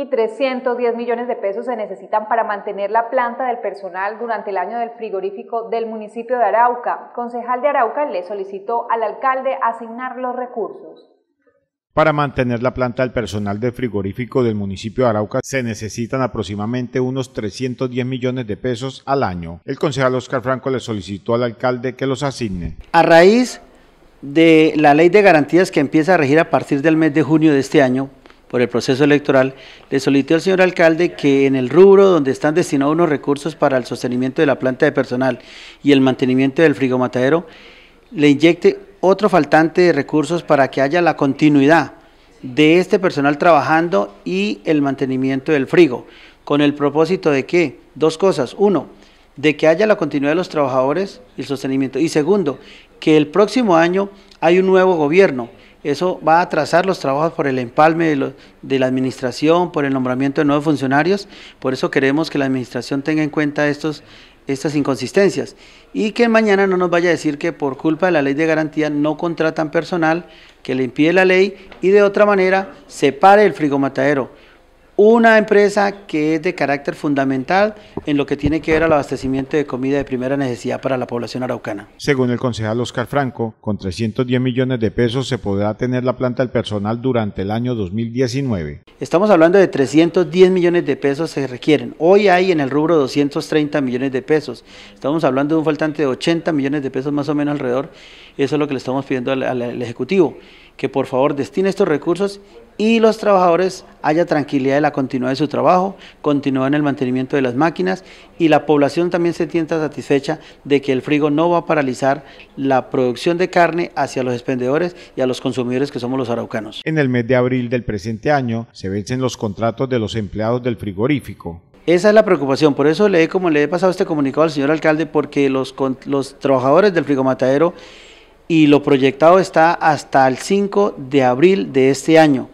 y 310 millones de pesos se necesitan para mantener la planta del personal durante el año del frigorífico del municipio de Arauca. Concejal de Arauca le solicitó al alcalde asignar los recursos. Para mantener la planta del personal del frigorífico del municipio de Arauca se necesitan aproximadamente unos 310 millones de pesos al año. El concejal Oscar Franco le solicitó al alcalde que los asigne. A raíz de la ley de garantías que empieza a regir a partir del mes de junio de este año, por el proceso electoral, le solicitó al señor alcalde que en el rubro donde están destinados unos recursos para el sostenimiento de la planta de personal y el mantenimiento del matadero, le inyecte otro faltante de recursos para que haya la continuidad de este personal trabajando y el mantenimiento del frigo, con el propósito de que, dos cosas, uno, de que haya la continuidad de los trabajadores y el sostenimiento, y segundo, que el próximo año hay un nuevo gobierno eso va a atrasar los trabajos por el empalme de, la administración, por el nombramiento de nuevos funcionarios. Por eso queremos que la administración tenga en cuenta estos, estas inconsistencias y que mañana no nos vaya a decir que por culpa de la ley de garantía no contratan personal que le impide la ley y de otra manera separe el frigomatadero una empresa que es de carácter fundamental en lo que tiene que ver al abastecimiento de comida de primera necesidad para la población araucana. Según el concejal Oscar Franco, con 310 millones de pesos se podrá tener la planta del personal durante el año 2019. Estamos hablando de 310 millones de pesos se requieren. Hoy hay en el rubro 230 millones de pesos. Estamos hablando de un faltante de 80 millones de pesos más o menos alrededor. Eso es lo que le estamos pidiendo al Ejecutivo que por favor destine estos recursos y los trabajadores haya tranquilidad de la continuidad de su trabajo, continúa en el mantenimiento de las máquinas y la población también se sienta satisfecha de que el frigo no va a paralizar la producción de carne hacia los expendedores y a los consumidores que somos los araucanos. En el mes de abril del presente año se vencen los contratos de los empleados del frigorífico. Esa es la preocupación, por eso le he, como le he pasado este comunicado al señor alcalde, porque los, los trabajadores del frigomatadero y lo proyectado está hasta el 5 de abril de este año.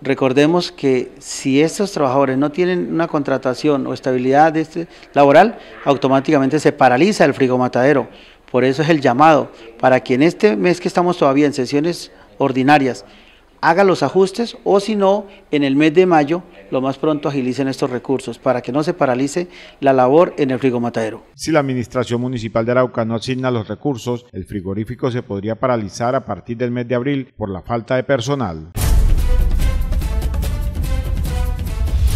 Recordemos que si estos trabajadores no tienen una contratación o estabilidad este laboral, automáticamente se paraliza el matadero. Por eso es el llamado para que en este mes que estamos todavía en sesiones ordinarias haga los ajustes o si no, en el mes de mayo, lo más pronto agilicen estos recursos para que no se paralice la labor en el frigomatadero. Si la Administración Municipal de Arauca no asigna los recursos, el frigorífico se podría paralizar a partir del mes de abril por la falta de personal.